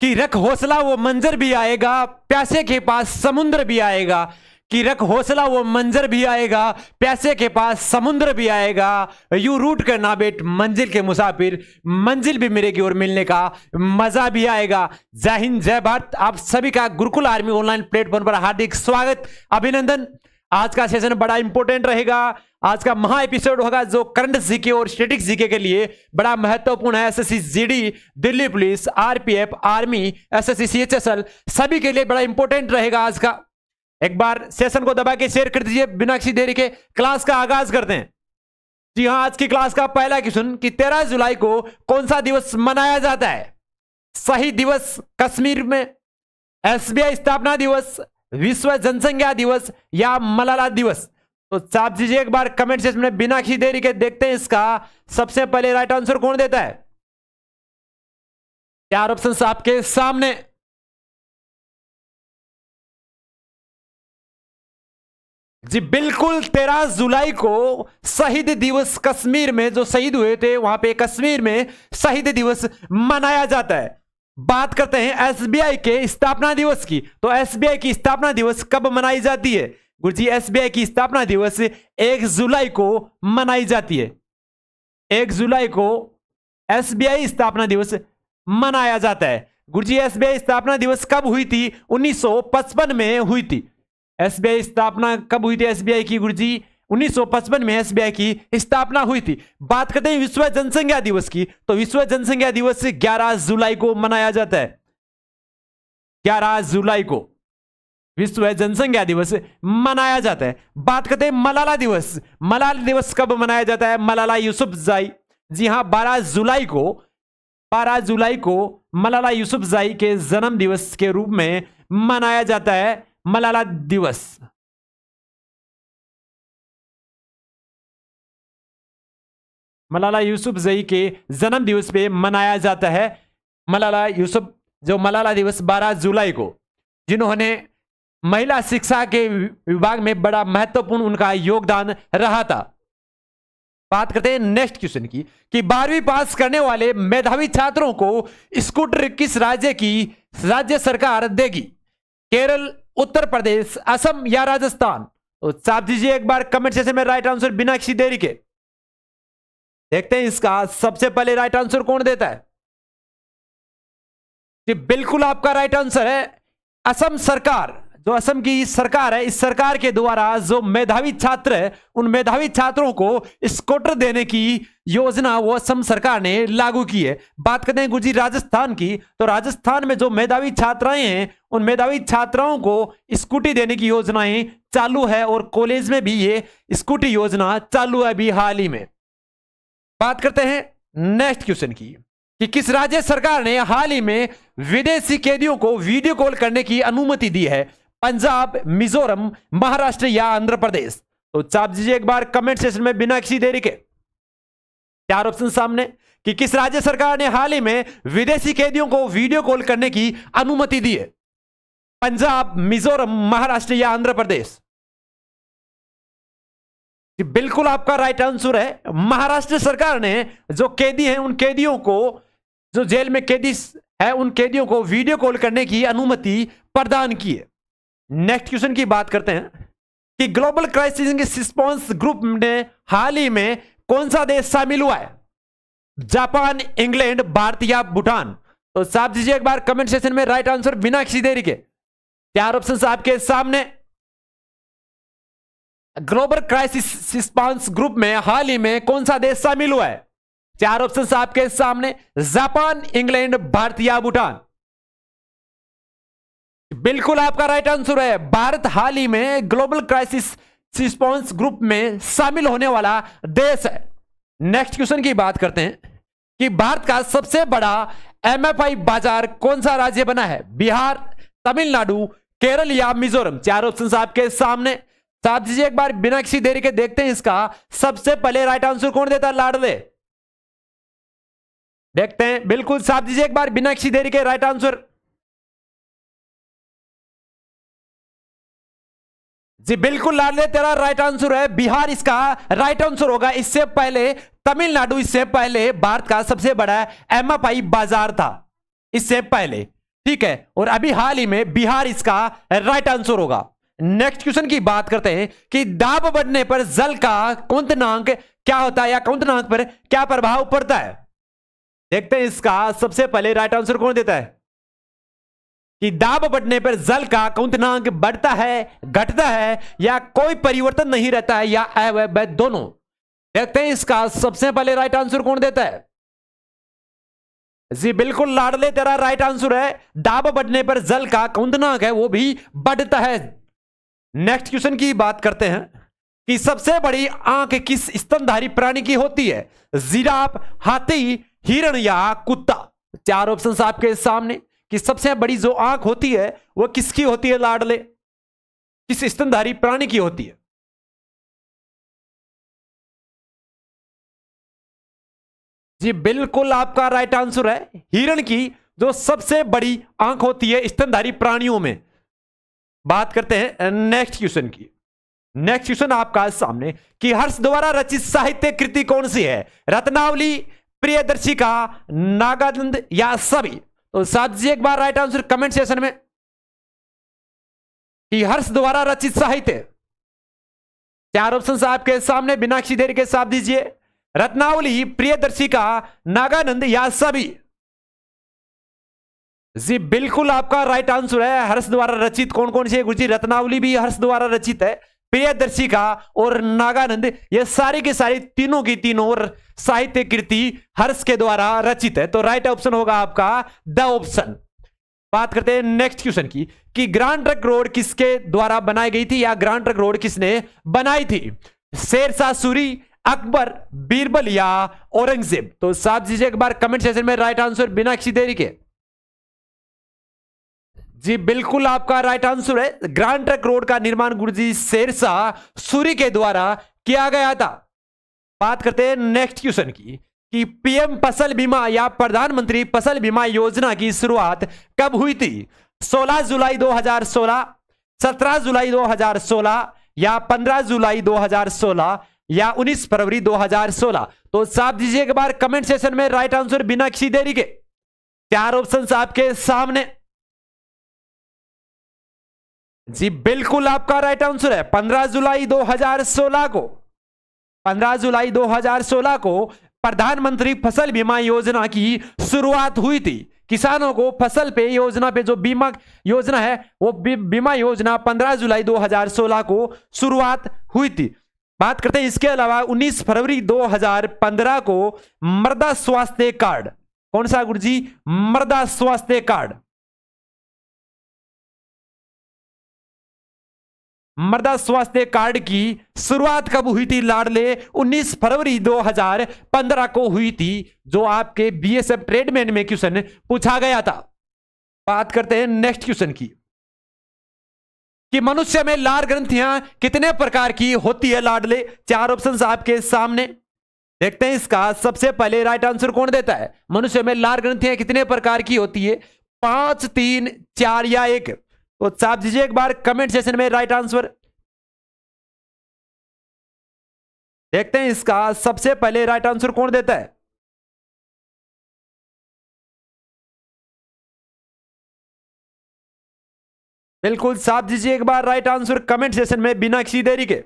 कि रख हौसला वो मंजर भी आएगा प्यासे के पास समुद्र भी आएगा कि रख हौसला वो मंजर भी आएगा प्यासे के पास समुद्र भी आएगा यू रूट कर ना बेट मंजिल के मुसाफिर मंजिल भी मेरे की ओर मिलने का मजा भी आएगा जय हिंद जय भारत आप सभी का गुरुकुल आर्मी ऑनलाइन प्लेटफॉर्म पर हार्दिक स्वागत अभिनंदन आज का सेशन बड़ा इंपॉर्टेंट रहेगा आज का महा एपिसोड होगा जो करंट जीके और स्टेटिक जीके के लिए बड़ा महत्वपूर्ण है SSC GD Delhi police RPF army SSC CHSL सभी के लिए बड़ा इंपॉर्टेंट रहेगा आज का एक बार सेशन को दबा के शेयर कर दीजिए बिना किसी देरी के क्लास का आगाज करते हैं जी हाँ आज की क्लास का पहला क्वेश्चन की तेरह जुलाई को कौन सा दिवस मनाया जाता है सही दिवस कश्मीर में एसबीआई स्थापना दिवस विश्व जनसंख्या दिवस या मलाला दिवस तो आप दीजिए एक बार कमेंट सेक्शन में बिना किसी देरी के देखते हैं इसका सबसे पहले राइट आंसर कौन देता है चार ऑप्शन आपके सामने जी बिल्कुल तेरह जुलाई को शहीद दिवस कश्मीर में जो शहीद हुए थे वहां पे कश्मीर में शहीद दिवस मनाया जाता है बात करते हैं एसबीआई के स्थापना दिवस की तो एसबीआई की स्थापना दिवस कब मनाई जाती है गुरु जी एस की स्थापना दिवस एक जुलाई को मनाई जाती है एक जुलाई को एसबीआई स्थापना दिवस मनाया जाता है गुरु जी एस स्थापना दिवस कब हुई थी 1955 में हुई थी एसबीआई स्थापना कब हुई थी एसबीआई की गुरु जी 1955 में एस की स्थापना हुई थी बात करते हैं विश्व जनसंख्या दिवस की तो विश्व जनसंख्या दिवस 11 जुलाई को मनाया जाता है 11 जुलाई को विश्व जनसंख्या दिवस मनाया जाता है बात करते हैं मलाला दिवस मलाला दिवस कब मनाया जाता है मलाला जाई जी हां 12 जुलाई को 12 जुलाई को मलाला यूसुफजाई के जन्म दिवस के रूप में मनाया जाता है मलाला दिवस मलाला यूसुफ जई के जन्म दिवस पे मनाया जाता है मलाला यूसुफ जो मलाला दिवस 12 जुलाई को जिन्होंने महिला शिक्षा के विभाग में बड़ा महत्वपूर्ण उनका योगदान रहा था बात करते हैं नेक्स्ट क्वेश्चन की कि बारहवीं पास करने वाले मेधावी छात्रों को स्कूटर किस राज्य की राज्य सरकार देगी केरल उत्तर प्रदेश असम या राजस्थान तो साफ दीजिए एक बार कमेंट से में राइट आंसर बिना किसी देरी के देखते हैं इसका सबसे पहले राइट आंसर कौन देता है जी बिल्कुल आपका राइट आंसर है असम सरकार जो असम की सरकार है इस सरकार के द्वारा जो मेधावी छात्र है उन मेधावी छात्रों को स्कूटर देने की योजना वो असम सरकार ने लागू की है बात करते हैं गुजी राजस्थान की तो राजस्थान में जो मेधावी छात्राएं हैं उन मेधावी छात्राओं को स्कूटी देने की योजनाएं चालू है और कॉलेज में भी ये स्कूटी योजना चालू है अभी हाल ही में बात करते हैं नेक्स्ट क्वेश्चन की कि किस राज्य सरकार ने हाल ही में विदेशी कैदियों को वीडियो कॉल करने की अनुमति दी है पंजाब मिजोरम महाराष्ट्र या आंध्र प्रदेश तो चाप जीजिए एक बार कमेंट सेशन में बिना किसी देरी के चार ऑप्शन सामने कि किस राज्य सरकार ने हाल ही में विदेशी कैदियों को वीडियो कॉल करने की अनुमति दी है पंजाब मिजोरम महाराष्ट्र या आंध्र प्रदेश बिल्कुल आपका राइट आंसर है महाराष्ट्र सरकार ने जो कैदी हैं उन कैदियों को जो जेल में कैदी है उन कैदियों को वीडियो कॉल करने की अनुमति प्रदान की है नेक्स्ट क्वेश्चन की बात करते हैं कि ग्लोबल क्राइसिस रिस्पॉन्स ग्रुप ने हाल ही में कौन सा देश शामिल हुआ है जापान इंग्लैंड भारत या भूटान तो साफ दीजिए एक बार कमेंट सेशन में राइट आंसर बिना किसी देरी के चार ऑप्शन आपके सामने ग्लोबल क्राइसिस रिस्पांस ग्रुप में हाल ही में कौन सा देश शामिल हुआ है चार ऑप्शन आपके सामने जापान इंग्लैंड भारत या भूटान बिल्कुल आपका राइट आंसर है भारत हाल ही में ग्लोबल क्राइसिस रिस्पॉन्स ग्रुप में शामिल होने वाला देश है नेक्स्ट क्वेश्चन की बात करते हैं कि भारत का सबसे बड़ा एमएफआई बाजार कौन सा राज्य बना है बिहार तमिलनाडु केरल या मिजोरम चार ऑप्शन आपके सामने साथ जी एक बार बिना किसी देरी के देखते हैं इसका सबसे पहले राइट आंसर कौन देता है लाडले देखते हैं बिल्कुल साथ जी एक बार बिना किसी देरी के राइट आंसर जी बिल्कुल लाडले तेरा राइट आंसर है बिहार इसका राइट आंसर होगा इससे पहले तमिलनाडु इससे पहले भारत का सबसे बड़ा एम बाजार था इससे पहले ठीक है और अभी हाल ही में बिहार इसका राइट आंसर होगा नेक्स्ट क्वेश्चन की बात करते हैं कि दाब बढ़ने पर जल का कुंतनांक क्या होता है या कुंतनांक पर क्या प्रभाव पड़ता है देखते हैं इसका सबसे पहले राइट आंसर कौन देता है कि दाब बढ़ने पर जल का कुंतनांक बढ़ता है घटता है या कोई परिवर्तन नहीं रहता है या अवैध दोनों देखते हैं इसका सबसे पहले राइट आंसर कौन देता है जी बिल्कुल लाडले तेरा राइट आंसर है दाब बढ़ने पर जल का कौंतनांक है वो भी बढ़ता है नेक्स्ट क्वेश्चन की बात करते हैं कि सबसे बड़ी आंख किस स्तनधारी प्राणी की होती है जीराफ हाथी हिरण या कुत्ता चार ऑप्शन आपके सामने कि सबसे बड़ी जो आंख होती है वह किसकी होती है लाडले किस स्तनधारी प्राणी की होती है जी बिल्कुल आपका राइट आंसर है हिरण की जो सबसे बड़ी आंख होती है स्तनधारी प्राणियों में बात करते हैं नेक्स्ट क्वेश्चन की नेक्स्ट क्वेश्चन आपका सामने कि हर्ष द्वारा रचित साहित्य कृति कौन सी है रत्नावली प्रियदर्शी का नागानंद या सभी तो साथ जी एक बार राइट आंसर कमेंट सेशन में कि हर्ष द्वारा रचित साहित्य चार ऑप्शन आपके सामने बिनाक्षी देर के साथ दीजिए रत्नावली प्रियदर्शी का नागानंद या सभी जी बिल्कुल आपका राइट आंसर है हर्ष द्वारा रचित कौन कौन से गुरु रत्नावली भी हर्ष द्वारा रचित है का और नागानंद ये सारी की सारी तीनों की तीनों साहित्य कृति हर्ष के द्वारा रचित है तो राइट ऑप्शन होगा आपका द ऑप्शन बात करते हैं नेक्स्ट क्वेश्चन की कि ग्रांड ट्रक रोड किसके द्वारा बनाई गई थी या ग्रांड ट्रक रोड किसने बनाई थी शेरशाह सूरी अकबर बीरबल या औरंगजेब तो साहब जी एक बार कमेंट सेशन में राइट आंसर बिना किसी देरी के जी बिल्कुल आपका राइट आंसर है ग्रांड ट्रक रोड का निर्माण गुरुजी शेरशाह सूरी के द्वारा किया गया था बात करते हैं नेक्स्ट क्वेश्चन की कि पीएम फसल बीमा या प्रधानमंत्री फसल बीमा योजना की शुरुआत कब हुई थी 16 जुलाई 2016 17 जुलाई 2016 या 15 जुलाई 2016 या 19 फरवरी 2016 तो साफ दीजिए एक बार कमेंट सेशन में राइट आंसर बिना किसी देरी के चार ऑप्शन आपके सामने जी बिल्कुल आपका राइट आंसर है 15 जुलाई 2016 को 15 जुलाई 2016 को प्रधानमंत्री फसल बीमा योजना की शुरुआत हुई थी किसानों को फसल पे योजना पे जो बीमा योजना है वो बीमा योजना 15 जुलाई 2016 को शुरुआत हुई थी बात करते हैं इसके अलावा 19 फरवरी 2015 को मृदा स्वास्थ्य कार्ड कौन सा गुरु जी मृदा स्वास्थ्य कार्ड मृदा स्वास्थ्य कार्ड की शुरुआत कब हुई थी लाडले 19 फरवरी 2015 को हुई थी जो आपके बीएसएफ ट्रेडमैन में क्वेश्चन पूछा गया था बात करते हैं नेक्स्ट क्वेश्चन की कि मनुष्य में लार ग्रंथियां कितने प्रकार की होती है लाडले चार ऑप्शन आपके सामने देखते हैं इसका सबसे पहले राइट आंसर कौन देता है मनुष्य में लार ग्रंथियां कितने प्रकार की होती है पांच तीन चार या एक तो साफ दीजिए एक बार कमेंट सेशन में राइट आंसर देखते हैं इसका सबसे पहले राइट आंसर कौन देता है बिल्कुल साफ दीजिए एक बार राइट आंसर कमेंट सेशन में बिना किसी देरी के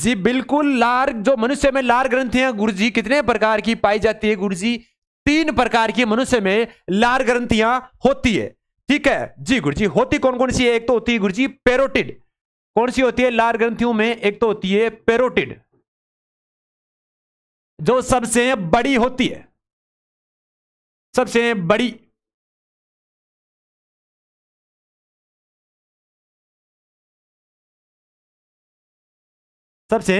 जी बिल्कुल लार जो मनुष्य में लार ग्रंथियां गुरु जी कितने प्रकार की पाई जाती है गुरु जी तीन प्रकार की मनुष्य में लार ग्रंथियां होती है ठीक है जी गुरु जी होती कौन कौन सी है एक तो होती है गुरु जी पेरोटिड कौन सी होती है लार ग्रंथियों में एक तो होती है पेरोटिड जो सबसे बड़ी होती है सबसे बड़ी सबसे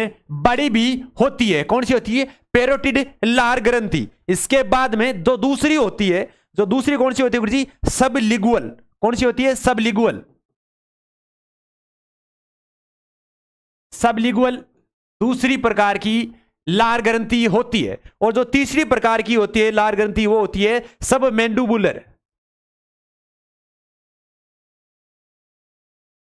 बड़ी भी होती है कौन सी होती है पेरोटिड लार ग्रंथि इसके बाद में दो दूसरी होती है जो दूसरी कौन सी होती है गुरु सब लिगुअल कौन सी होती है सब लिगुअल दूसरी प्रकार की लार ग्रंथि होती है और जो तीसरी प्रकार की होती है लार ग्रंथि वो होती है सब मेंडुबुलर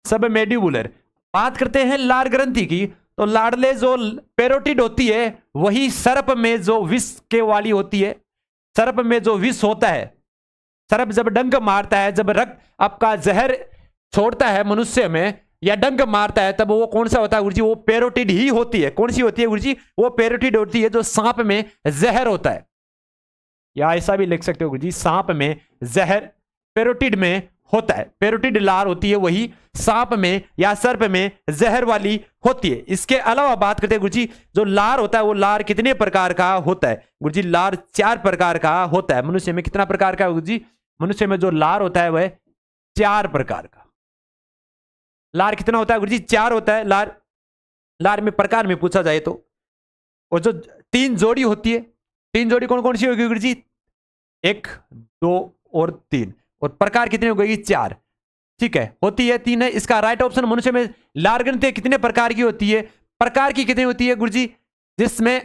सब मेडिबुलर बात करते हैं लार ग्रंथि की तो लाडले जो पेरोटिड होती है वही सर्प में जो विष के वाली होती है सर्प में जो विष होता है सर्प जब डंक मारता है जब रक्त आपका जहर छोड़ता है मनुष्य में या डंक मारता है तब वो कौन सा होता है गुरुजी वो पेरोटिड ही होती है कौन सी होती है गुरुजी वो पेरोटिड होती है जो सांप में जहर होता है या ऐसा भी लिख सकते हो गुरुजी सांप में जहर पेरोटिड में होता है पेरोटिड लार होती है वही सांप में या सर्प में जहर वाली होती है इसके अलावा बात करते हैं गुरुजी जो लार होता है वो लार कितने प्रकार का होता है गुरुजी लार चार प्रकार का होता है मनुष्य में कितना प्रकार का गुरुजी मनुष्य में जो लार होता है वह चार प्रकार का लार कितना होता है जी चार होता है लार लार में प्रकार में पूछा जाए तो और जो तीन जोड़ी होती है तीन जोड़ी कौन कौन सी होगी जी एक दो और तीन और प्रकार कितने हो गई चार ठीक है होती है तीन है इसका राइट ऑप्शन मनुष्य में लार ग्रंथियां कितने प्रकार की होती है प्रकार की कितनी होती है गुरुजी जिसमें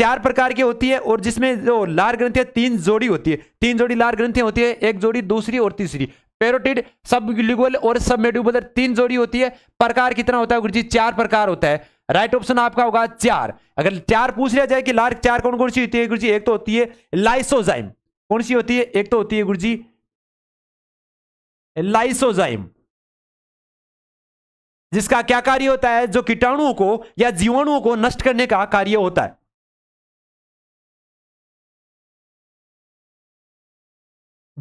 चार प्रकार की होती है और जिसमें जो लार ग्रंथ तीन जोड़ी होती है तीन जोड़ी लार ग्रंथ होती है एक जोड़ी दूसरी और तीसरी पेरोटिड सब लिगुअल और सब मेडुबुलर तीन जोड़ी होती है प्रकार कितना होता है गुरुजी चार प्रकार होता है राइट ऑप्शन आपका होगा चार अगर चार पूछ लिया जाए कि लार चार कौन कौन सी होती है गुरुजी एक तो होती है लाइसोजाइम कौन सी होती है एक तो होती है गुरुजी लाइसोजाइम जिसका क्या कार्य होता है जो कीटाणुओं को या जीवाणुओं को नष्ट करने का कार्य होता है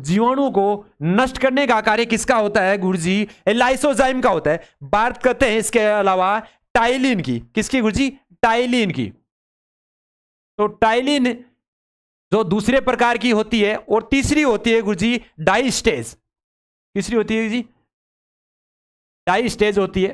जीवाणुओं को नष्ट करने का कार्य किसका होता है गुरुजी लाइसोजाइम का होता है बात करते हैं इसके अलावा टाइलिन की किसकी गुरुजी टाइलिन की तो टाइलिन जो दूसरे प्रकार की होती है और तीसरी होती है गुरुजी डाइस्टेज तीसरी होती है जी डाई स्टेज होती है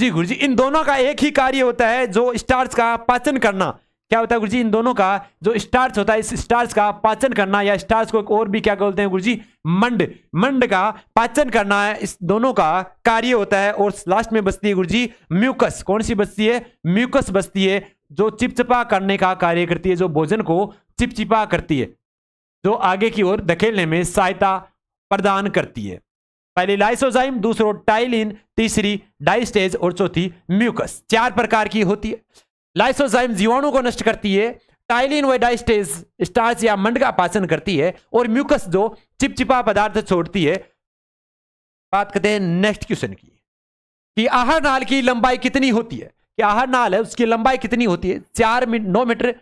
जी गुरु जी इन दोनों का एक ही कार्य होता है जो स्टार्च का पाचन करना क्या होता है गुरु जी इन दोनों का जो स्टार्च होता है इस स्टार्च का पाचन करना या स्टार्च को और भी क्या बोलते हैं गुरु जी मंड मंड का पाचन करना है इस दोनों का कार्य होता है और लास्ट में बचती है गुरु जी म्यूकस कौन सी बचती है म्यूकस बचती है जो चिपचिपा करने का कार्य करती है जो भोजन को चिपचिपा करती है जो आगे की ओर धकेलने में सहायता प्रदान करती है पहली लाइसोजाइम दूसरो टाइलिन तीसरी डाइस्टेज और चौथी म्यूकस चार प्रकार की होती है लाइसोजाइम जीवाणु को नष्ट करती है टाइलिन व डाइस्टेज स्टार्च या मंड का पाचन करती है और म्यूकस जो चिपचिपा पदार्थ छोड़ती है बात करते हैं नेक्स्ट क्वेश्चन की कि आहार नाल की लंबाई कितनी होती है कि आहार नाल है उसकी लंबाई कितनी होती है चार मीटर नौ मीटर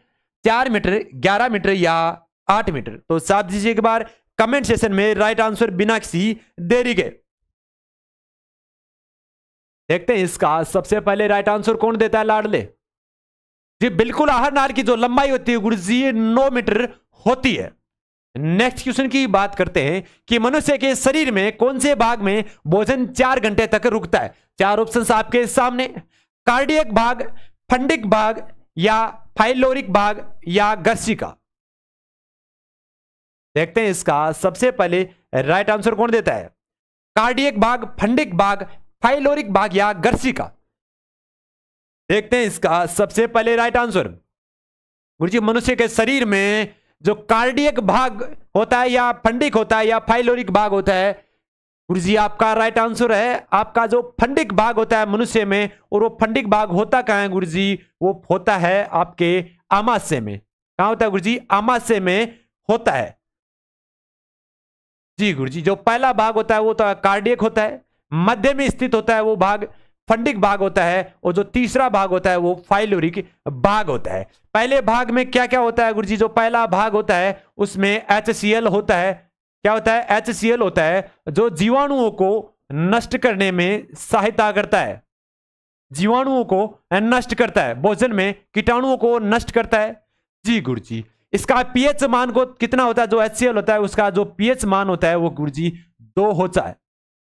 चार मीटर ग्यारह मीटर या आठ मीटर तो साफ दीजिए एक बार कमेंट सेशन में राइट आंसर बिना किसी देरी के देखते हैं इसका सबसे पहले राइट आंसर कौन देता है लाडले जी बिल्कुल आहर नार की जो लंबाई होती है गुरु नौ मीटर होती है नेक्स्ट क्वेश्चन की बात करते हैं कि मनुष्य के शरीर में कौन से भाग में भोजन चार घंटे तक रुकता है चार ऑप्शन आपके सामने कार्डियक भाग फंडिक भाग या फाइलोरिक भाग या गस्सिका देखते हैं इसका सबसे पहले राइट आंसर कौन देता है कार्डियक भाग फंडिक भाग फाइलोरिक भाग या का देखते हैं इसका सबसे पहले राइट आंसर गुरु जी मनुष्य के शरीर में जो कार्डियक भाग होता है या फंडिक होता है या फाइलोरिक भाग होता है गुरु जी आपका राइट आंसर है आपका जो फंडिक भाग होता है मनुष्य में और वो फंडिक भाग होता कहाँ है गुरु जी वो होता है आपके आमाशय में कहा होता है गुरु जी आमाशय में होता है जी गुरु जी जो पहला भाग होता है वो तो कार्डियक होता है मध्य में स्थित होता है वो भाग फंडिक भाग होता है और जो तीसरा भाग होता है वो फाइलोरिक भाग होता है पहले भाग में क्या क्या होता है गुरु जी जो पहला भाग होता है उसमें एच होता है क्या होता है एच होता है जो जीवाणुओं को नष्ट करने में सहायता करता है जीवाणुओं को नष्ट करता है भोजन में कीटाणुओं को नष्ट करता है जी गुरु जी इसका पीएच मान को कितना होता है जो एच होता है उसका जो पीएच मान होता है वो गुरु जी दो होता है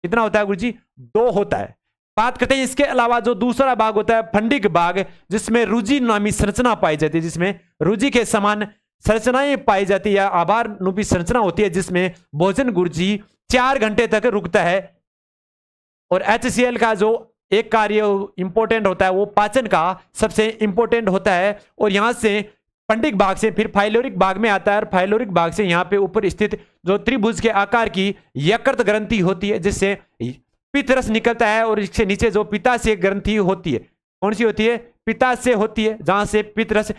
कितना होता है गुरु जी दो होता है बात करते हैं इसके अलावा जो दूसरा भाग होता है फंडिक भाग जिसमें रुजी नामी संरचना पाई जाती है जिसमें रुजी के समान संरचनाएं पाई जाती है आभार नूपी संरचना होती है जिसमें भोजन गुरुजी चार घंटे तक रुकता है और एच का जो एक कार्य इंपोर्टेंट होता है वो पाचन का सबसे इंपोर्टेंट होता है और यहां से पंडिक भाग से फिर फाइलोरिक भाग में आता है और फाइलोरिक भाग से यहाँ पे ऊपर स्थित जो त्रिभुज के आकार की यकृत ग्रंथि होती है जिससे पितरस निकलता है और इससे नीचे जो पिता से ग्रंथि होती है कौन सी होती है पिता से होती है जहां से पितरस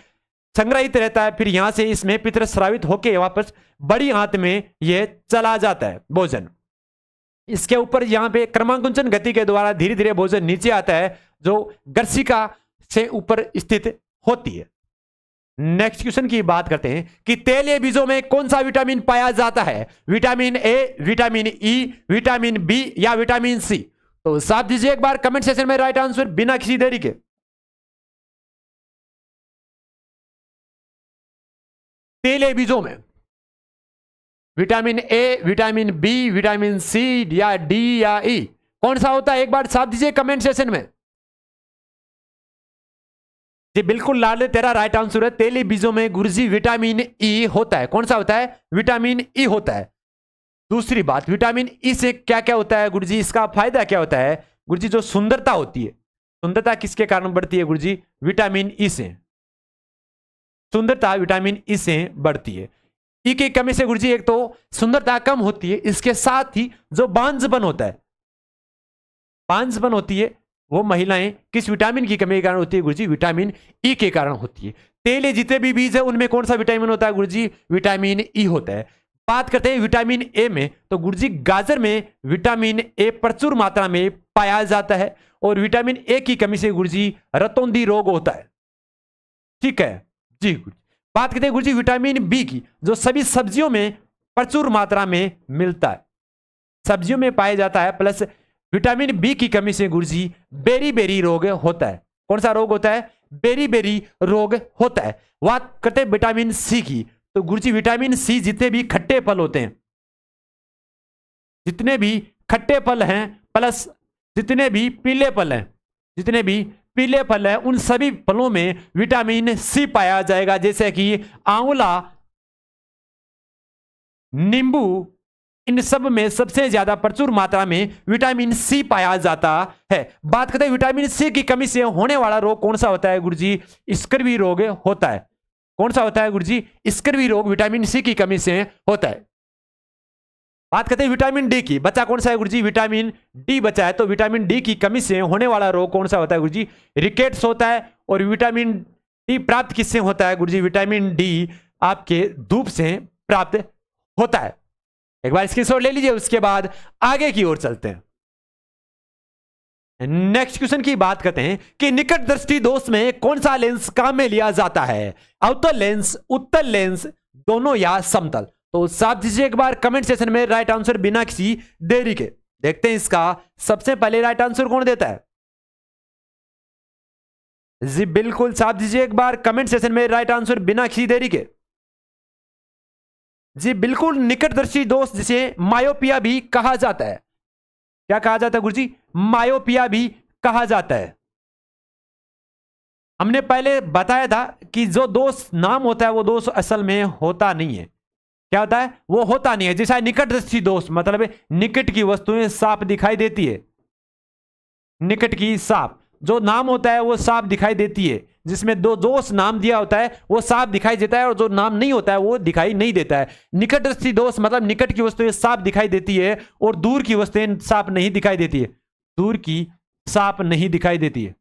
संग्रहित रहता है फिर यहाँ से इसमें पितरस श्रावित होके वापस बड़ी हाथ में यह चला जाता है भोजन इसके ऊपर यहाँ पे क्रमांकुंचन गति के द्वारा धीरे धीरे भोजन नीचे आता है जो गर्सिका से ऊपर स्थित होती है नेक्स्ट क्वेश्चन की बात करते हैं कि तेल बीजों में कौन सा विटामिन पाया जाता है vitamin A vitamin E vitamin B या विटामिन सी तो साफ दीजिए एक बार कमेंट सेक्शन में राइट आंसर बिना किसी देरी के तेले बीजों में vitamin A vitamin B vitamin C या डी या ई e. कौन सा होता है एक बार साफ दीजिए कमेंट सेशन में जी बिल्कुल लाल तेरा राइट आंसर है तेली बीजों में गुरुजी विटामिन ई e होता है कौन सा होता है विटामिन ई e होता है दूसरी बात विटामिन ई e से क्या क्या होता है गुरुजी इसका फायदा क्या होता है गुरुजी जो सुंदरता होती है सुंदरता किसके कारण बढ़ती है गुरुजी विटामिन ई e से सुंदरता विटामिन ई e से बढ़ती है ई e की कमी से गुरुजी एक तो सुंदरता कम होती है इसके साथ ही जो बांझपन होता है बांझपन होती है वो महिलाएं किस विटामिन की कमी के कारण होती है गुरुजी विटामिन ई के कारण होती है तेल जितने भी बीज है उनमें कौन सा विटामिन होता है गुरुजी विटामिन ई होता है बात करते हैं विटामिन ए में तो गुरुजी गाजर में विटामिन ए प्रचुर मात्रा में पाया जाता है और विटामिन ए की कमी से गुरुजी रतौंदी रोग होता है ठीक है जी गुरु बात करते हैं गुरुजी विटामिन बी की जो सभी सब्जियों में प्रचुर मात्रा में मिलता है सब्जियों में पाया जाता है प्लस विटामिन बी की कमी से गुरुजी बेरी बेरी रोग होता है कौन सा रोग होता है बेरी बेरी रोग होता है बात करते हैं विटामिन सी की तो गुरुजी विटामिन सी जितने भी खट्टे फल होते हैं जितने भी खट्टे फल हैं प्लस जितने भी पीले फल हैं जितने भी पीले फल हैं उन सभी फलों में विटामिन सी पाया जाएगा जैसे कि आंवला नींबू इन सब में सबसे ज्यादा प्रचुर मात्रा में विटामिन सी पाया जाता है बात करते हैं विटामिन सी की कमी से होने वाला रोग कौन सा होता है गुरु जी स्कर्वी रोग होता है कौन सा होता है गुरु जी स्कर्वी रोग विटामिन सी की कमी से होता है बात करते हैं विटामिन डी की बच्चा कौन सा है गुरुजी विटामिन डी बचा है तो विटामिन डी की कमी से होने वाला रोग कौन सा होता है गुरुजी रिकेट्स होता है और विटामिन डी प्राप्त किससे होता है गुरुजी विटामिन डी आपके धूप से प्राप्त होता है एक बार स्क्रीनशॉट ले लीजिए उसके बाद आगे की ओर चलते हैं नेक्स्ट क्वेश्चन की बात करते हैं कि निकट दृष्टि दोष में कौन सा लेंस काम में लिया जाता है अवतल लेंस उत्तर लेंस दोनों या समतल तो साफ दीजिए एक बार कमेंट सेशन में राइट आंसर बिना किसी देरी के देखते हैं इसका सबसे पहले राइट आंसर कौन देता है जी बिल्कुल साफ दीजिए एक बार कमेंट सेशन में राइट आंसर बिना किसी देरी के जी बिल्कुल निकटदर्शी दोष जिसे मायोपिया भी कहा जाता है क्या कहा जाता है गुरु जी मायोपिया भी कहा जाता है हमने पहले बताया था कि जो दोष नाम होता है वो दोष असल में होता नहीं है क्या होता है वो होता नहीं है जैसा निकटदर्शी दोष मतलब निकट की वस्तुएं साफ दिखाई देती है निकट की साफ जो नाम होता है वो साफ दिखाई देती है जिसमें दो दोष नाम दिया होता है वो साफ दिखाई देता है और जो नाम नहीं होता है वो दिखाई नहीं देता है निकटस्थी दोष मतलब निकट की वस्तुएं साफ दिखाई देती है और दूर की वस्तुएं साफ नहीं दिखाई देती है दूर की साफ नहीं दिखाई देती है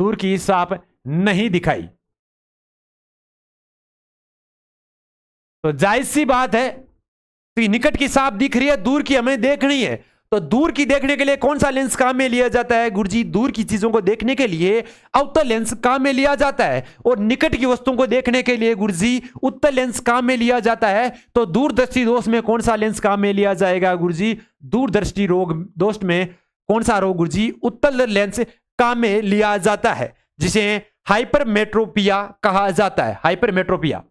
दूर की साफ नहीं दिखाई तो जायज सी बात है कि निकट की साफ दिख रही है दूर की हमें देख रही है तो दूर की देखने के लिए कौन सा लेंस काम में लिया जाता है गुरुजी दूर की चीजों को देखने के लिए अवतल लेंस काम में लिया जाता है और निकट की वस्तुओं को देखने के लिए गुरुजी उत्तर लेंस काम में लिया जाता है तो दूरदृष्टि दोष में कौन सा लेंस काम में लिया जाएगा गुरुजी दूरदृष्टि रोग दोष में कौन सा रोग गुरु उत्तर लेंस काम में लिया जाता है जिसे हाइपरमेट्रोपिया कहा जाता है हाइपरमेट्रोपिया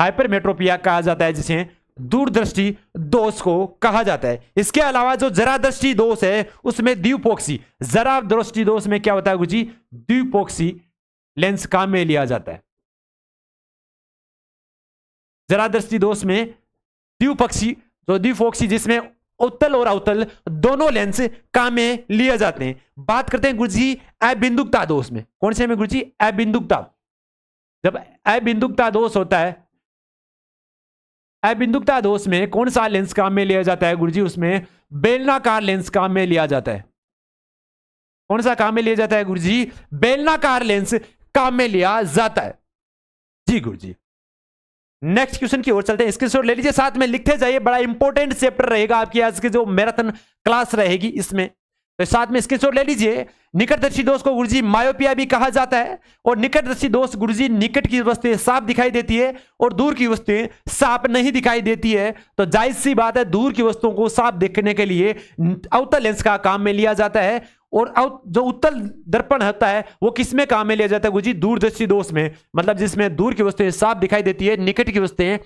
हाइपरमेट्रोपिया कहा जाता है जिसे दूरदृष्टि दोष को कहा जाता है इसके अलावा जो जरा दृष्टि दोष है उसमें द्विपोक्षी जरा दृष्टि दोष में क्या होता है गुजी जी लेंस काम में लिया जाता है जरा दृष्टि दोष में द्विपक्षी जो द्विपोक्षी जिसमें उत्तल और अवतल दोनों लेंस काम में लिए जाते हैं बात करते हैं गुरु जी अबिंदुकता दोष में कौन से में गुरु जी अबिंदुकता जब अबिंदुकता दोष होता है अबिंदुकता दोष में कौन सा लेंस काम में लिया जाता है गुरुजी उसमें बेलनाकार लेंस काम में लिया जाता है कौन सा काम में लिया जाता है गुरुजी बेलनाकार लेंस काम में लिया जाता है जी गुरुजी नेक्स्ट क्वेश्चन की ओर चलते हैं स्क्रीनशॉट ले लीजिए साथ में लिखते जाइए बड़ा इंपॉर्टेंट चैप्टर रहेगा आपकी आज की जो मैराथन क्लास रहेगी इसमें तो साथ में स्क्रीनशॉट ले लीजिए निकटदर्शी दोष को गुरुजी मायोपिया भी कहा जाता है और निकटदर्शी दोष गुरुजी निकट की वस्तुएं साफ दिखाई देती है और दूर की वस्तुएं साफ नहीं दिखाई देती है तो जायज सी बात है दूर की वस्तुओं को साफ देखने के लिए अवतल लेंस का काम में लिया जाता है और जो उत्तल दर्पण होता है वो किसमें काम में लिया जाता है गुरुजी दूरदृष्टि दोष में मतलब जिसमें दूर की वस्तुएं साफ दिखाई देती है निकट की वस्तुएं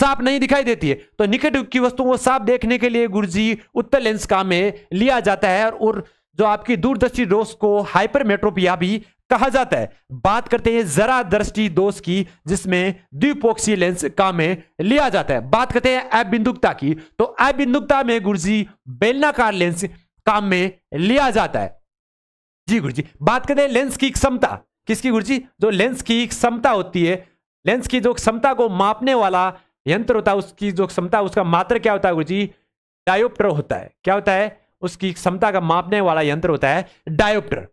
साफ नहीं दिखाई देती है तो निकट की वस्तुओं को साफ देखने के लिए गुरुजी उत्तल लेंस काम में लिया जाता है और जो आपकी दूरदृष्टि दोष को हाइपर मेट्रोपिया भी कहा जाता है बात करते हैं जरा दृष्टि दोष की जिसमें द्विपोक्षी लेंस काम में लिया जाता है बात करते हैं अबिंदुकता की तो अबिंदुकता में गुरुजी बेलनाकार लेंस काम में लिया जाता है जी गुरु जी बात करें लेंस की क्षमता किसकी गुरु जी जो लेंस की क्षमता होती है लेंस की जो क्षमता को मापने वाला यंत्र होता है उसकी जो क्षमता उसका मात्र क्या होता है गुरु जी डायोप्टर होता है क्या होता है उसकी क्षमता का मापने वाला यंत्र होता है डायोप्टर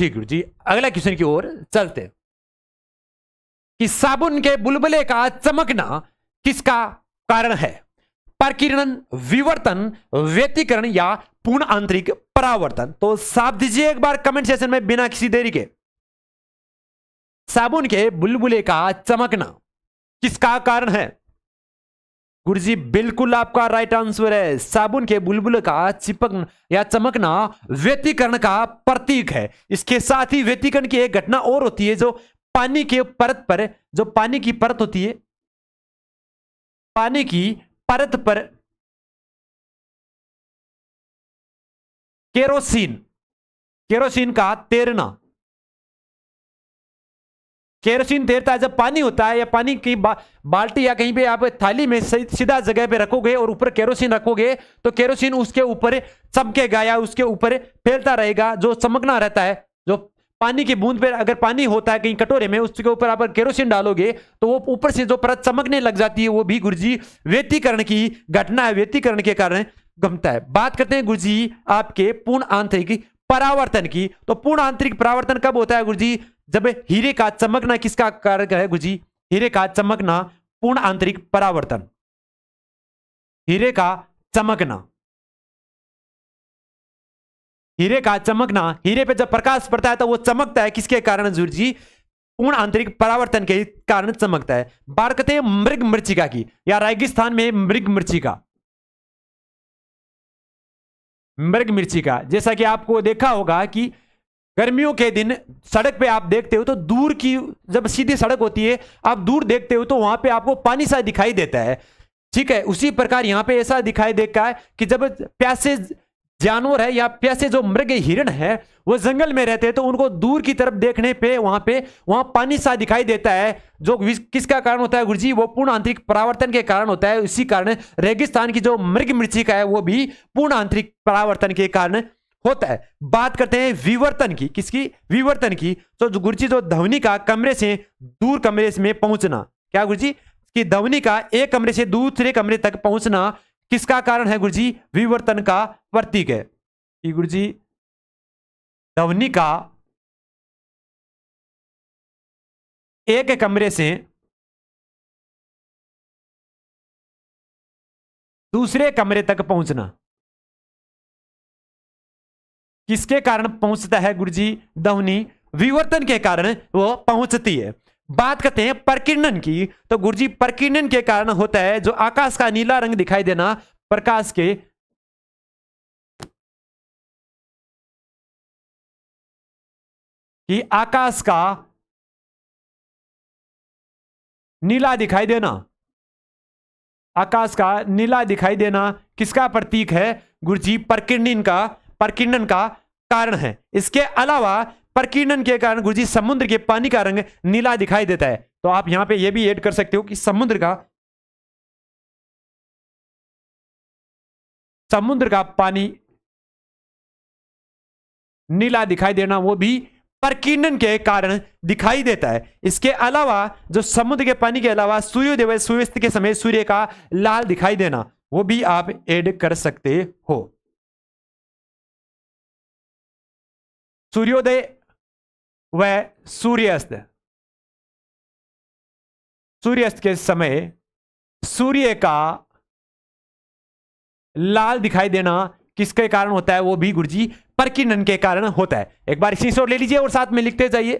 जी गुरु जी अगला क्वेश्चन की ओर चलते हैं कि साबुन के बुलबुले का चमकना किसका कारण है प्रकीर्णन विवर्तन व्यतिकरण या पूर्ण आंतरिक परावर्तन तो साफ दीजिए एक बार कमेंट सेशन में बिना किसी देरी के साबुन के बुलबुले का चमकना किसका कारण है गुरुजी बिल्कुल आपका राइट आंसर है साबुन के बुलबुल का चिपकना या चमकना व्यतीकरण का प्रतीक है इसके साथ ही व्यतीकरण की एक घटना और होती है जो पानी के परत पर जो पानी की परत होती है पानी की परत पर केरोसिन केरोसिन का तैरना केरोसिन तैरता है जब पानी होता है या पानी की बा, बाल्टी या कहीं पे आप थाली में सीधा जगह पे रखोगे और ऊपर केरोसिन रखोगे तो केरोसिन उसके ऊपर चमकेगा या उसके ऊपर फैलता रहेगा जो चमकना रहता है जो पानी की बूंद पर अगर पानी होता है कहीं कटोरे में उसके ऊपर आप केरोसिन डालोगे तो वो ऊपर से जो परत चमकने लग जाती है वो भी गुरुजी व्यतीकरण की घटना है व्यतीकरण के कारण गमता है बात करते हैं गुरुजी आपके पूर्ण आंतरिक परावर्तन की तो पूर्ण आंतरिक परावर्तन कब होता है गुरुजी जब हीरे का चमकना किसका कारक है गुरुजी हीरे का चमकना पूर्ण आंतरिक परावर्तन हीरे का चमकना हीरे का चमकना हीरे पे जब प्रकाश पड़ता है तो वो चमकता है किसके कारण जूर जी पूर्ण आंतरिक परावर्तन के कारण चमकता है बार हैं मृग मृचिका की या रेगिस्तान में मृग मृचिका मृग मृचिका जैसा कि आपको देखा होगा कि गर्मियों के दिन सड़क पे आप देखते हो तो दूर की जब सीधी सड़क होती है आप दूर देखते हो तो वहां पे आपको पानी सा दिखाई देता है ठीक है उसी प्रकार यहाँ पे ऐसा दिखाई देता है कि जब प्यासे जानवर है या प्यासे जो मृग हिरण है वो जंगल में रहते हैं तो उनको दूर की तरफ देखने पे वहां पे वहां पानी सा दिखाई देता है जो किसका कारण होता है गुरु जी वो पूर्ण आंतरिक परावर्तन के कारण होता है इसी कारण रेगिस्तान की जो मृग का है वो भी पूर्ण आंतरिक परावर्तन के कारण होता है बात करते हैं विवर्तन की किसकी विवर्तन की तो गुरु जी जो ध्वनि का कमरे से दूर कमरे में पहुंचना क्या गुरु जी कि ध्वनि का एक कमरे से दूसरे कमरे तक पहुंचना किसका कारण है गुरुजी विवर्तन का प्रतीक है कि गुरुजी ध्वनि का एक कमरे से दूसरे कमरे तक पहुंचना किसके कारण पहुंचता है गुरुजी ध्वनि विवर्तन के कारण वो पहुंचती है बात करते हैं प्रकीर्णन की तो गुरुजी प्रकीर्णन के कारण होता है जो आकाश का नीला रंग दिखाई देना प्रकाश के कि आकाश का नीला दिखाई देना आकाश का नीला दिखाई देना किसका प्रतीक है गुरुजी प्रकीर्णन का प्रकीर्णन का कारण है इसके अलावा प्रकीर्णन के कारण गुरु जी समुद्र के पानी का रंग नीला दिखाई देता है तो आप यहां पे यह भी ऐड कर सकते हो कि समुद्र का समुद्र का पानी नीला दिखाई देना वो भी प्रकीर्णन के कारण दिखाई देता है इसके अलावा जो समुद्र के पानी के अलावा सूर्योदय सूर्यस्त के समय सूर्य का लाल दिखाई देना वो भी आप ऐड कर सकते हो सूर्योदय वह सूर्यास्त सूर्यास्त के समय सूर्य का लाल दिखाई देना किसके कारण होता है वो भी गुरुजी परकीर्णन के कारण होता है एक बार इसी शोर ले लीजिए और साथ में लिखते जाइए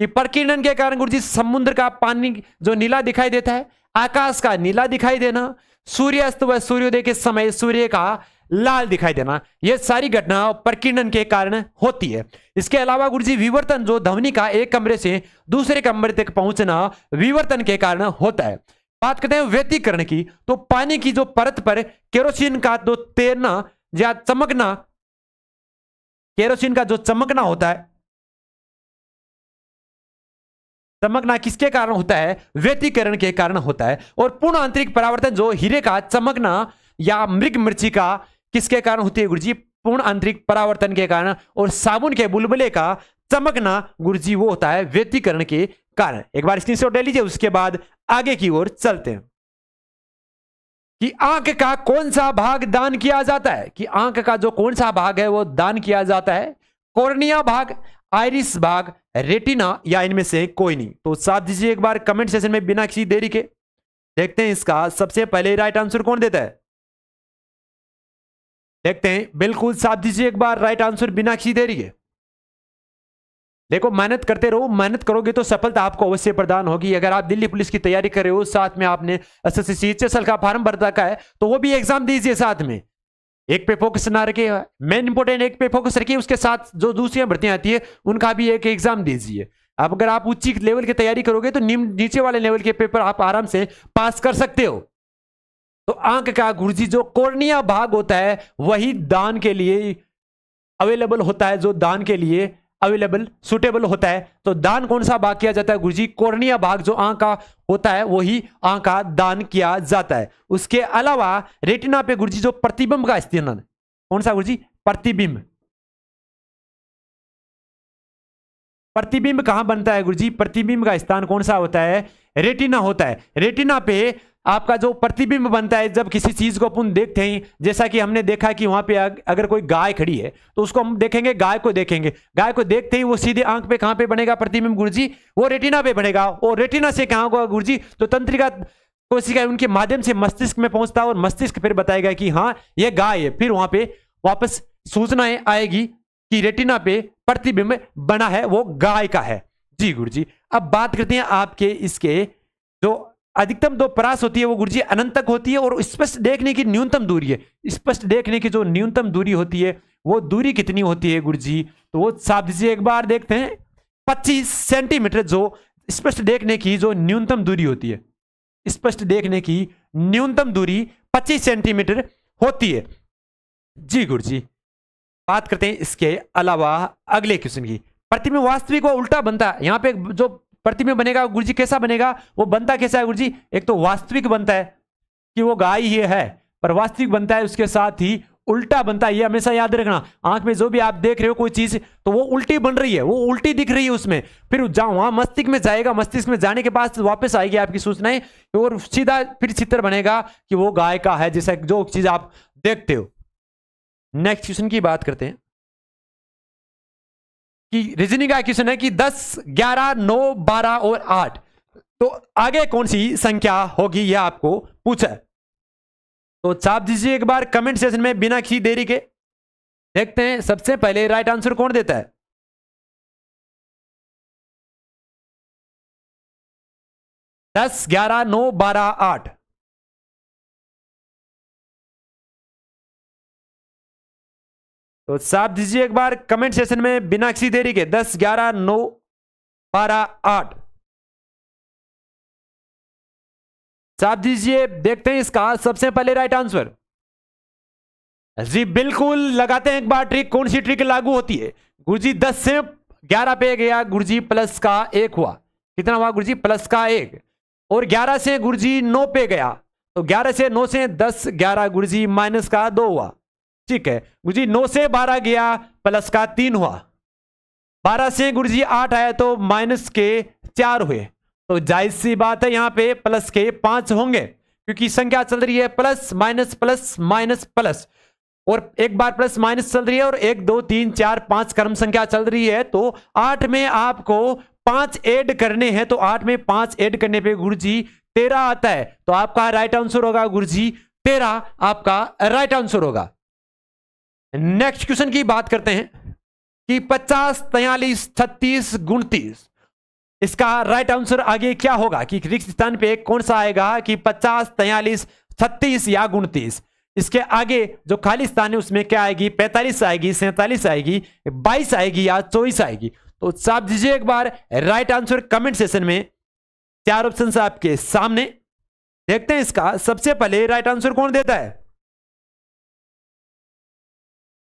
कि परकीर्णन के कारण गुरुजी समुद्र का पानी जो नीला दिखाई देता है आकाश का नीला दिखाई देना सूर्यास्त व सूर्योदय के समय सूर्य का लाल दिखाई देना यह सारी घटना प्रकीर्णन के कारण होती है इसके अलावा गुरु जी विवर्तन जो ध्वनि का एक कमरे से दूसरे कमरे तक पहुंचना विवर्तन के कारण होता है बात करते हैं व्यतीकरण की तो पानी की जो परत पर केरोसिन का जो तैरना या चमकना केरोसिन का जो चमकना होता है चमकना किसके कारण होता है व्यतीकरण के कारण होता है और पूर्ण आंतरिक परावर्तन जो हीरे का चमकना या मृग मिर्ची का किसके कारण होती है गुरुजी पूर्ण आंतरिक परावर्तन के कारण और साबुन के बुलबुले का चमकना गुरुजी वो होता है व्यक्तिकरण के कारण एक बार स्क्रीनशॉट ले लीजिए उसके बाद आगे की ओर चलते हैं कि आंख का कौन सा भाग दान किया जाता है कि आंख का जो कौन सा भाग है वो दान किया जाता है कोर्निया भाग आयरिस भाग रेटिना या इनमें से कोई नहीं तो साथ दीजिए एक बार कमेंट सेशन में बिना किसी देरी के देखते हैं इसका सबसे पहले राइट आंसर कौन देता है देखते हैं बिल्कुल साफ दीजिए एक बार राइट आंसर बिना किसी देरी है देखो मेहनत करते रहो मेहनत करोगे तो सफलता आपको अवश्य प्रदान होगी अगर आप दिल्ली पुलिस की तैयारी कर रहे हो साथ में आपने एस एस सी का फॉर्म भर रखा है तो वो भी एग्जाम दीजिए साथ में एक पे फोकस ना रखिए मेन इंपोर्टेंट एक पे फोकस रखिए उसके साथ जो दूसरी भर्तियां आती है उनका भी एक एग्जाम दीजिए अब अगर आप उच्च लेवल की तैयारी करोगे तो नीचे वाले लेवल के पेपर आप आराम से पास कर सकते हो तो आंख का गुरुजी जो कोर्निया भाग होता है वही दान के लिए अवेलेबल होता है जो दान के लिए अवेलेबल सुटेबल होता है तो दान कौन सा भाग किया जाता है गुरुजी कोर्निया भाग जो आंख का होता है वही आंख का दान किया जाता है उसके अलावा रेटिना पे गुरुजी जो प्रतिबिंब का स्थिरन कौन सा गुरुजी प्रतिबिंब प्रतिबिंब कहां बनता है गुरुजी प्रतिबिंब का स्थान कौन सा होता है रेटिना होता है रेटिना पे आपका जो प्रतिबिंब बनता है जब किसी चीज़ को अपन देखते हैं जैसा कि हमने देखा कि वहां पे अगर कोई गाय खड़ी है तो उसको हम देखेंगे गाय को देखेंगे गाय को देखते ही वो सीधे आंख पे कहां पे बनेगा प्रतिबिंब गुरु जी वो रेटिना पे बनेगा और रेटिना से कहाँ होगा गुरु जी तो तंत्रिका कोशिका उनके माध्यम से मस्तिष्क में पहुंचता है और मस्तिष्क फिर बताएगा कि हाँ ये गाय है फिर वहां पे वापस सूचनाएं आएगी कि रेटिना पे प्रतिबिंब बना है वो गाय का है जी गुरु जी अब बात करते हैं आपके इसके जो अधिकतम दो परास होती है वो गुरुजी अनंत तक होती है और स्पष्ट देखने की न्यूनतम दूरी है स्पष्ट देखने की जो न्यूनतम दूरी होती है वो दूरी कितनी होती है गुरुजी तो वो साफ जी एक बार देखते हैं पच्चीस सेंटीमीटर जो स्पष्ट देखने की जो न्यूनतम दूरी होती है स्पष्ट देखने की न्यूनतम दूरी पच्चीस सेंटीमीटर होती है जी गुरु जी बात करते हैं इसके अलावा अगले क्वेश्चन की प्रतिमा वास्तविक व उल्टा बनता है यहाँ पे जो प्रतिमा बनेगा गुरु जी कैसा बनेगा वो बनता कैसा है गुरु जी एक तो वास्तविक बनता है कि वो गाय ही है पर वास्तविक बनता है उसके साथ ही उल्टा बनता है ये हमेशा याद रखना आंख में जो भी आप देख रहे हो कोई चीज तो वो उल्टी बन रही है वो उल्टी दिख रही है उसमें फिर जहाँ वहां मस्तिष्क में जाएगा मस्तिष्क में जाने के बाद वापस आएगी आपकी सूचनाएं और सीधा फिर चित्र बनेगा कि वो गाय का है जैसा जो चीज आप देखते हो नेक्स्ट क्वेश्चन की बात करते हैं कि रीजनिंग का क्वेश्चन है कि 10, 11, 9, 12 और 8 तो आगे कौन सी संख्या होगी यह आपको पूछा है तो छाप दीजिए एक बार कमेंट सेशन में बिना किसी देरी के देखते हैं सबसे पहले राइट आंसर कौन देता है दस ग्यारह नौ बारह आठ तो साफ दीजिए एक बार कमेंट सेशन में बिना किसी देरी के दस ग्यारह नौ बारह आठ साफ दीजिए देखते हैं इसका सबसे पहले राइट आंसर जी बिल्कुल लगाते हैं एक बार ट्रिक कौन सी ट्रिक लागू होती है गुरुजी दस से ग्यारह पे गया गुरुजी प्लस का एक हुआ कितना हुआ गुरुजी प्लस का एक और ग्यारह से गुरुजी नौ पे गया तो ग्यारह से नौ से दस ग्यारह गुरुजी माइनस का दो हुआ ठीक है गुरु जी नौ से बारह गया प्लस का तीन हुआ बारह से गुरु जी आठ आया तो माइनस के चार हुए तो जायज सी बात है यहाँ पे प्लस के पांच होंगे क्योंकि संख्या चल रही है plus minus plus minus plus और एक बार प्लस माइनस चल रही है और एक दो तीन चार पांच क्रम संख्या चल रही है तो आठ में आपको पांच ऐड करने हैं तो आठ में पांच ऐड करने पे गुरु जी तेरह आता है तो आपका राइट आंसर होगा गुरु जी तेरह आपका राइट आंसर होगा नेक्स्ट क्वेश्चन की बात करते हैं कि 50, तैयलीस छत्तीस उनतीस इसका राइट आंसर आगे क्या होगा कि रिक्त स्थान पे कौन सा आएगा कि 50, तैयलीस छत्तीस या उनतीस इसके आगे जो खाली स्थान है उसमें क्या आएगी 45 आएगी सैतालीस आएगी 22 आएगी या 24 आएगी तो साफ दीजिए एक बार राइट आंसर कमेंट सेशन में चार ऑप्शन आपके सामने देखते हैं इसका सबसे पहले राइट आंसर कौन देता है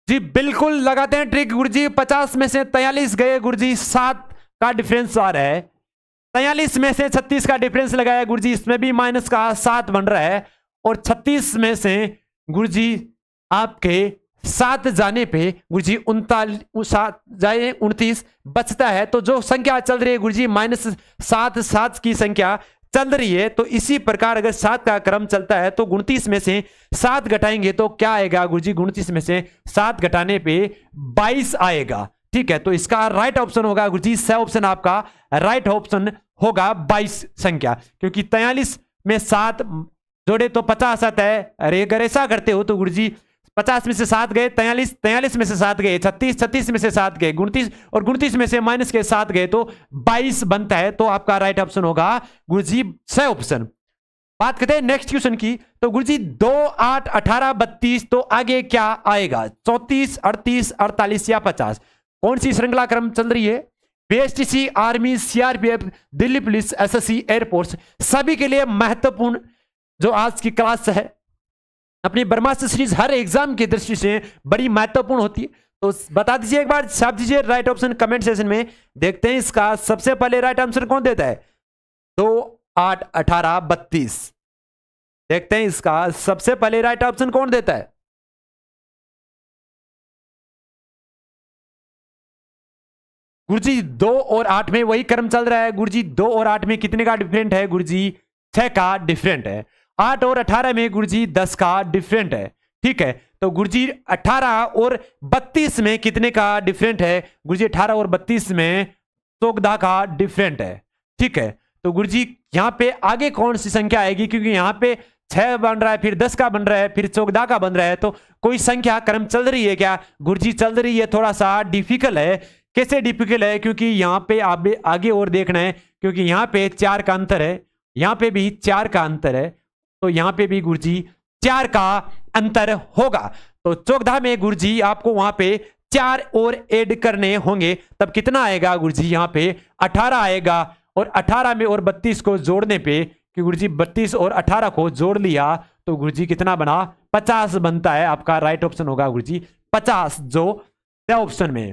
जी बिल्कुल लगाते हैं ट्रिक जी पचास में से तैयलीस गए गुरुजी सात का डिफरेंस आ रहा है तैयलीस में से छत्तीस का डिफरेंस लगाया गुरु जी इसमें भी माइनस का सात बन रहा है और छत्तीस में से गुरुजी आपके सात जाने पे जी उनतालीस सात जाए उनतीस बचता है तो जो संख्या चल रही है गुरु जी माइनस सात सात की संख्या चल रही है तो इसी प्रकार अगर सात का क्रम चलता है तो गुणतीस में से सात घटाएंगे तो क्या आएगा गुरु जी गुणतीस में से सात घटाने पे बाईस आएगा ठीक है तो इसका राइट ऑप्शन होगा गुरु जी ऑप्शन आपका राइट ऑप्शन होगा बाईस संख्या क्योंकि तैयलीस में सात जोड़े तो पचास आता है अरे अगर ऐसा करते हो तो गुरु जी पचास में से सात गए तयालीस तैयलीस में से सात गए छत्तीस छत्तीस में से सात गए गुणतीस और गुणतीस में से माइनस के सात गए तो बाईस बनता है तो आपका राइट ऑप्शन होगा गुरुजी सह ऑप्शन बात करते हैं नेक्स्ट क्वेश्चन की तो गुरुजी दो आठ अठारह बत्तीस तो आगे क्या आएगा चौतीस अड़तीस अड़तालीस या पचास कौन सी श्रृंखला क्रम चल रही है B army CRPF Delhi police S air force सभी के लिए महत्वपूर्ण जो आज की क्लास है अपनी ब्रह्मास्त्र सीरीज हर एग्जाम की दृष्टि से बड़ी महत्वपूर्ण होती है तो बता दीजिए एक बार छाप दीजिए राइट ऑप्शन कमेंट सेशन में देखते हैं इसका सबसे पहले राइट आंसर कौन देता है दो आठ अठारह बत्तीस देखते हैं इसका सबसे पहले राइट ऑप्शन कौन देता है गुरुजी दो और आठ में वही क्रम चल रहा है गुरुजी दो और आठ में कितने का डिफरेंट है गुरुजी छह का डिफरेंट है आठ और अठारह में गुरुजी दस का डिफरेंट है ठीक है तो गुरुजी अठारह और बत्तीस में कितने का डिफरेंट है गुरुजी अठारह और बत्तीस में सोगदा का डिफरेंट है ठीक है तो गुरुजी यहाँ पे आगे कौन सी संख्या आएगी क्योंकि यहाँ पे छह बन रहा है फिर दस का बन रहा है फिर चौकदा का बन रहा है तो कोई संख्या क्रम चल रही है क्या गुरुजी चल रही है थोड़ा सा डिफिकल्ट है कैसे डिफिकल्ट है क्योंकि यहाँ पे आप आगे और देखना है क्योंकि यहाँ पे चार का अंतर है यहाँ पे भी चार का अंतर है तो यहां पे भी गुरु जी चार का अंतर होगा तो चौकधा में गुरु जी आपको वहां पे चार और ऐड करने होंगे तब कितना आएगा गुरु जी यहाँ पे अठारह आएगा और अठारह में और बत्तीस को जोड़ने पे कि गुरु जी बत्तीस और अठारह को जोड़ लिया तो गुरु जी कितना बना पचास बनता है आपका राइट ऑप्शन होगा गुरु जी पचास जो ऑप्शन में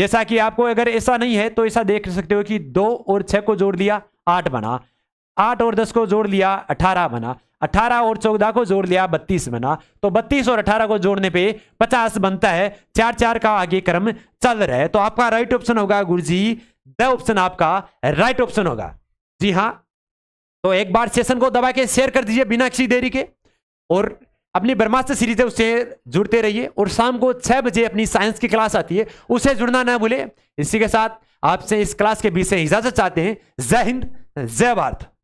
जैसा कि आपको अगर ऐसा नहीं है तो ऐसा देख सकते हो कि दो और छह को जोड़ लिया आठ बना आठ और दस को जोड़ लिया अठारह बना 18 और चौदह को जोड़ लिया 32 बना तो 32 और 18 को जोड़ने पे 50 बनता है चार चार का आगे क्रम चल रहा है तो आपका राइट ऑप्शन होगा गुरु जी द ऑप्शन आपका राइट ऑप्शन होगा जी हाँ तो एक बार सेशन को दबा के शेयर कर दीजिए बिना किसी देरी के और अपनी ब्रह्मास्त्र सीरीज है उससे जुड़ते रहिए और शाम को छह बजे अपनी साइंस की क्लास आती है उसे जुड़ना ना भूले इसी के साथ आपसे इस क्लास के बीच से इजाजत चाहते हैं जय हिंद जय भारत